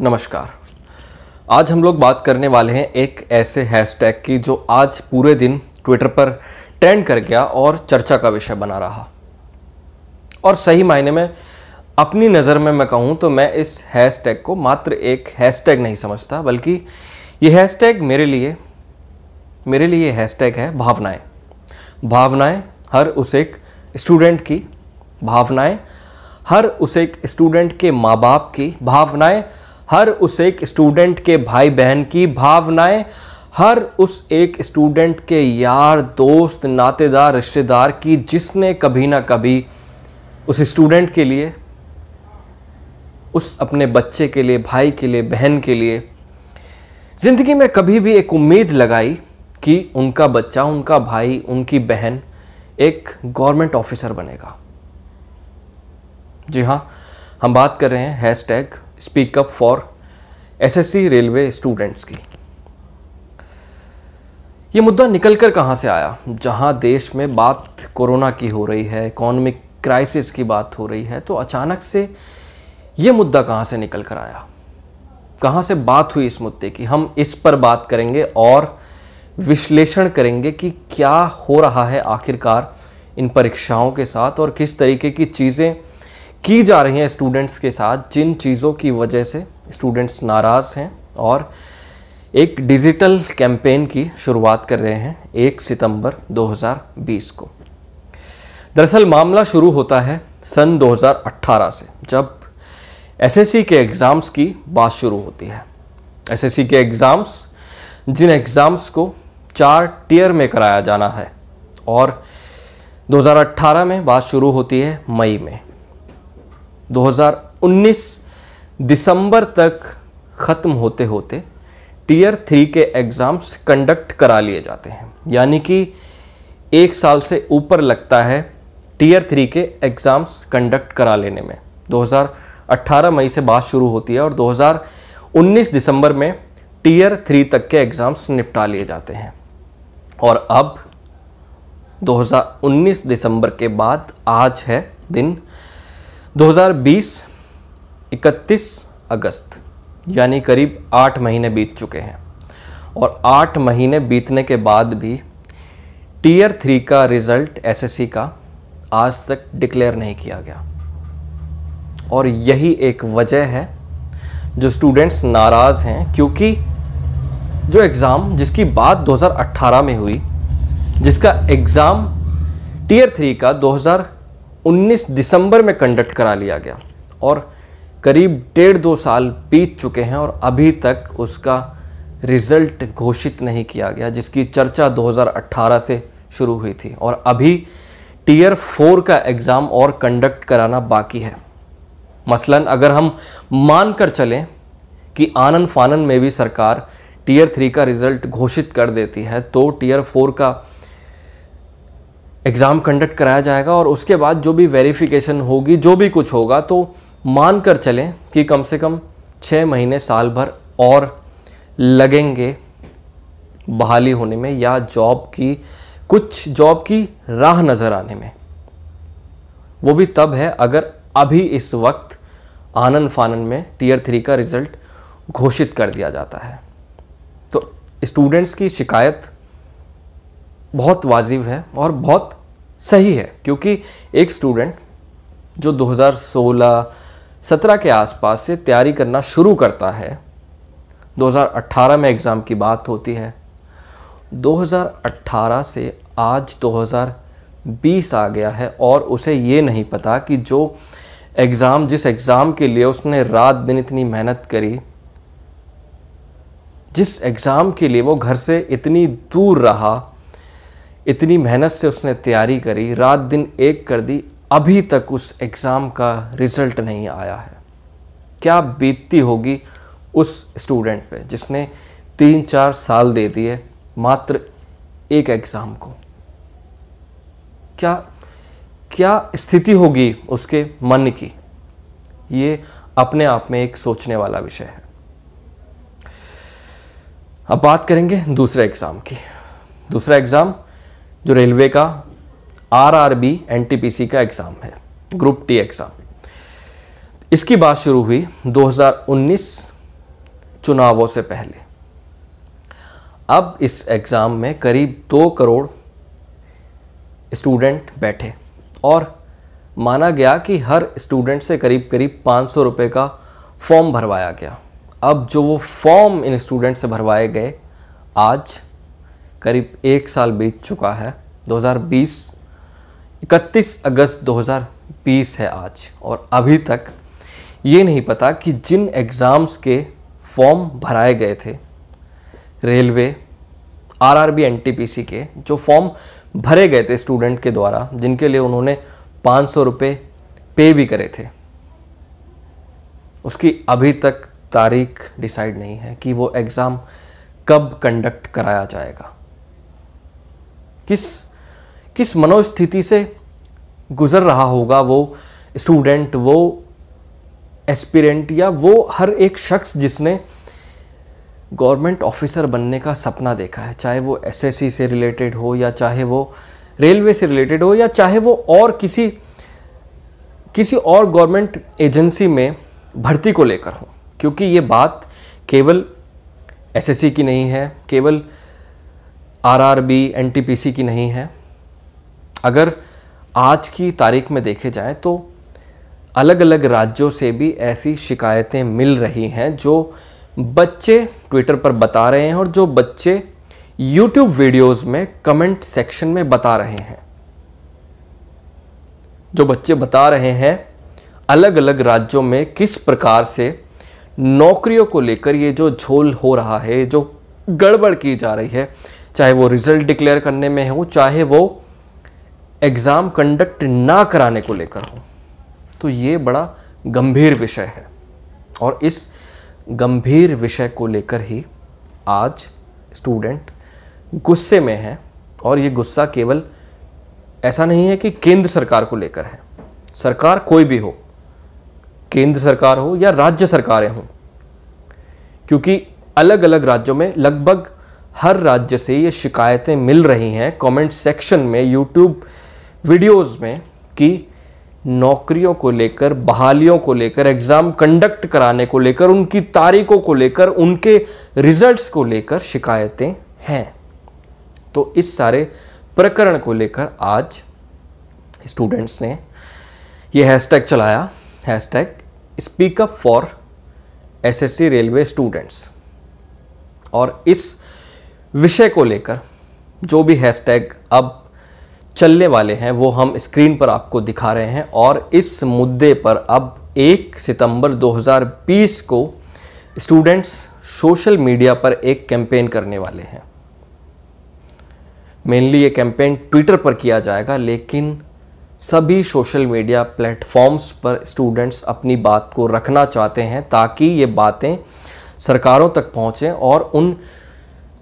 नमस्कार आज हम लोग बात करने वाले हैं एक ऐसे हैशटैग की जो आज पूरे दिन ट्विटर पर ट्रेंड कर गया और चर्चा का विषय बना रहा और सही मायने में अपनी नज़र में मैं कहूँ तो मैं इस हैशटैग को मात्र एक हैशटैग नहीं समझता बल्कि ये हैशटैग मेरे लिए मेरे लिए हैशटैग है भावनाएं भावनाएं हर उस एक स्टूडेंट की भावनाएं हर उस एक स्टूडेंट के माँ बाप की भावनाएं हर उस एक स्टूडेंट के भाई बहन की भावनाएं हर उस एक स्टूडेंट के यार दोस्त नातेदार रिश्तेदार की जिसने कभी ना कभी उस स्टूडेंट के लिए उस अपने बच्चे के लिए भाई के लिए बहन के लिए ज़िंदगी में कभी भी एक उम्मीद लगाई कि उनका बच्चा उनका भाई उनकी बहन एक गवर्नमेंट ऑफिसर बनेगा जी हाँ हम बात कर रहे हैं hash tag speak up for SSC railway students की ये मुद्दा निकल कर कहाँ से आया जहाँ देश में बात कोरोना की हो रही है इकोनॉमिक क्राइसिस की बात हो रही है तो अचानक से ये मुद्दा कहाँ से निकल कर आया कहाँ से बात हुई इस मुद्दे की हम इस पर बात करेंगे और विश्लेषण करेंगे कि क्या हो रहा है आखिरकार इन परीक्षाओं के साथ और किस तरीके की चीज़ें की जा रही हैं स्टूडेंट्स के साथ जिन चीज़ों की वजह से स्टूडेंट्स नाराज़ हैं और एक डिजिटल कैंपेन की शुरुआत कर रहे हैं एक सितंबर 2020 को दरअसल मामला शुरू होता है सन 2018 से जब एसएससी के एग्ज़ाम्स की बात शुरू होती है एसएससी के एग्ज़ाम्स जिन एग्ज़ाम्स को चार टीयर में कराया जाना है और 2018 में बात शुरू होती है मई में 2019 दिसंबर तक ख़त्म होते होते टीयर थ्री के एग्ज़ाम्स कंडक्ट करा लिए जाते हैं यानी कि एक साल से ऊपर लगता है टीयर थ्री के एग्ज़ाम्स कंडक्ट करा लेने में 2018 मई से बात शुरू होती है और 2019 दिसंबर में टीयर थ्री तक के एग्ज़ाम्स निपटा लिए जाते हैं और अब 2019 दिसंबर के बाद आज है दिन 2020 31 अगस्त यानी करीब आठ महीने बीत चुके हैं और आठ महीने बीतने के बाद भी टीयर थ्री का रिज़ल्ट एसएससी का आज तक डिक्लेयर नहीं किया गया और यही एक वजह है जो स्टूडेंट्स नाराज़ हैं क्योंकि जो एग्ज़ाम जिसकी बात 2018 में हुई जिसका एग्ज़ाम टीयर थ्री का 19 दिसंबर में कंडक्ट करा लिया गया और करीब डेढ़ दो साल बीत चुके हैं और अभी तक उसका रिज़ल्ट घोषित नहीं किया गया जिसकी चर्चा 2018 से शुरू हुई थी और अभी टीयर फोर का एग्ज़ाम और कंडक्ट कराना बाकी है मसलन अगर हम मान कर चलें कि आनन फानन में भी सरकार टीयर थ्री का रिज़ल्ट घोषित कर देती है तो टीयर फोर का एग्ज़ाम कंडक्ट कराया जाएगा और उसके बाद जो भी वेरिफिकेशन होगी जो भी कुछ होगा तो मान कर चलें कि कम से कम छः महीने साल भर और लगेंगे बहाली होने में या जॉब की कुछ जॉब की राह नज़र आने में वो भी तब है अगर अभी इस वक्त आनंद फानन में टीयर थ्री का रिज़ल्ट घोषित कर दिया जाता है तो स्टूडेंट्स की शिकायत बहुत वाजिब है और बहुत सही है क्योंकि एक स्टूडेंट जो 2016 17 के आसपास से तैयारी करना शुरू करता है 2018 में एग्ज़ाम की बात होती है 2018 से आज 2020 आ गया है और उसे ये नहीं पता कि जो एग्ज़ाम जिस एग्ज़ाम के लिए उसने रात दिन इतनी मेहनत करी जिस एग्ज़ाम के लिए वो घर से इतनी दूर रहा इतनी मेहनत से उसने तैयारी करी रात दिन एक कर दी अभी तक उस एग्ज़ाम का रिज़ल्ट नहीं आया है क्या बीतती होगी उस स्टूडेंट पे जिसने तीन चार साल दे दिए मात्र एक एग्ज़ाम को क्या क्या स्थिति होगी उसके मन की ये अपने आप में एक सोचने वाला विषय है अब बात करेंगे दूसरे एग्ज़ाम की दूसरा एग्ज़ाम जो रेलवे का आरआरबी एनटीपीसी का एग्ज़ाम है ग्रुप टी एग्ज़ाम इसकी बात शुरू हुई 2019 चुनावों से पहले अब इस एग्ज़ाम में करीब दो करोड़ स्टूडेंट बैठे और माना गया कि हर स्टूडेंट से करीब करीब पाँच सौ रुपये का फॉर्म भरवाया गया अब जो वो फॉर्म इन स्टूडेंट से भरवाए गए आज करीब एक साल बीत चुका है 2020 31 अगस्त 2020 है आज और अभी तक ये नहीं पता कि जिन एग्ज़ाम्स के फॉर्म भराए गए थे रेलवे आरआरबी एनटीपीसी के जो फॉर्म भरे गए थे स्टूडेंट के द्वारा जिनके लिए उन्होंने पाँच सौ रुपये पे भी करे थे उसकी अभी तक तारीख डिसाइड नहीं है कि वो एग्ज़ाम कब कंडक्ट कराया जाएगा किस किस मनोस्थिति से गुज़र रहा होगा वो स्टूडेंट वो एस्पिरेंट या वो हर एक शख्स जिसने गवर्नमेंट ऑफिसर बनने का सपना देखा है चाहे वो एसएससी से रिलेटेड हो या चाहे वो रेलवे से रिलेटेड हो या चाहे वो और किसी किसी और गवर्नमेंट एजेंसी में भर्ती को लेकर हो क्योंकि ये बात केवल एसएससी की नहीं है केवल आरआरबी एनटीपीसी की नहीं है अगर आज की तारीख में देखे जाए तो अलग अलग राज्यों से भी ऐसी शिकायतें मिल रही हैं जो बच्चे ट्विटर पर बता रहे हैं और जो बच्चे यूट्यूब वीडियोस में कमेंट सेक्शन में बता रहे हैं जो बच्चे बता रहे हैं अलग अलग राज्यों में किस प्रकार से नौकरियों को लेकर ये जो झोल हो रहा है जो गड़बड़ की जा रही है चाहे वो रिजल्ट डिक्लेयर करने में हो चाहे वो एग्ज़ाम कंडक्ट ना कराने को लेकर हो तो ये बड़ा गंभीर विषय है और इस गंभीर विषय को लेकर ही आज स्टूडेंट गुस्से में हैं और ये गुस्सा केवल ऐसा नहीं है कि केंद्र सरकार को लेकर है सरकार कोई भी हो केंद्र सरकार हो या राज्य सरकारें हों क्योंकि अलग अलग राज्यों में लगभग हर राज्य से ये शिकायतें मिल रही हैं कमेंट सेक्शन में यूट्यूब वीडियोस में कि नौकरियों को लेकर बहालियों को लेकर एग्ज़ाम कंडक्ट कराने को लेकर उनकी तारीखों को लेकर उनके रिजल्ट्स को लेकर शिकायतें हैं तो इस सारे प्रकरण को लेकर आज स्टूडेंट्स ने ये हैशटैग चलाया hashtag speak up for SSC railway students और इस विषय को लेकर जो भी हैशटैग अब चलने वाले हैं वो हम स्क्रीन पर आपको दिखा रहे हैं और इस मुद्दे पर अब 1 सितंबर 2020 को स्टूडेंट्स सोशल मीडिया पर एक कैंपेन करने वाले हैं मेनली ये कैंपेन ट्विटर पर किया जाएगा लेकिन सभी सोशल मीडिया प्लेटफॉर्म्स पर स्टूडेंट्स अपनी बात को रखना चाहते हैं ताकि ये बातें सरकारों तक पहुँचें और उन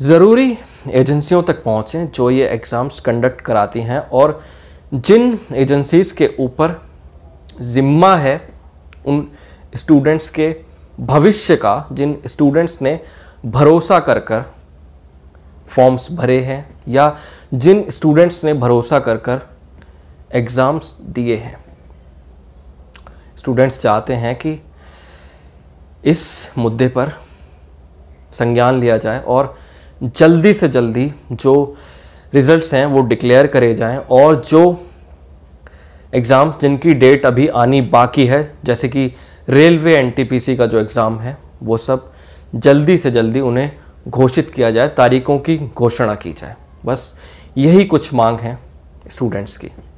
ज़रूरी एजेंसियों तक पहुँचें जो ये एग्ज़ाम्स कंडक्ट कराती हैं और जिन एजेंसीज़ के ऊपर ज़िम्मा है उन स्टूडेंट्स के भविष्य का जिन स्टूडेंट्स ने भरोसा कर कर फॉर्म्स भरे हैं या जिन स्टूडेंट्स ने भरोसा कर कर एग्ज़ाम्स दिए हैं स्टूडेंट्स चाहते हैं कि इस मुद्दे पर संज्ञान लिया जाए और जल्दी से जल्दी जो रिज़ल्ट्स हैं वो डिक्लेयर करे जाएं और जो एग्ज़ाम्स जिनकी डेट अभी आनी बाकी है जैसे कि रेलवे एनटीपीसी का जो एग्ज़ाम है वो सब जल्दी से जल्दी उन्हें घोषित किया जाए तारीखों की घोषणा की जाए बस यही कुछ मांग है स्टूडेंट्स की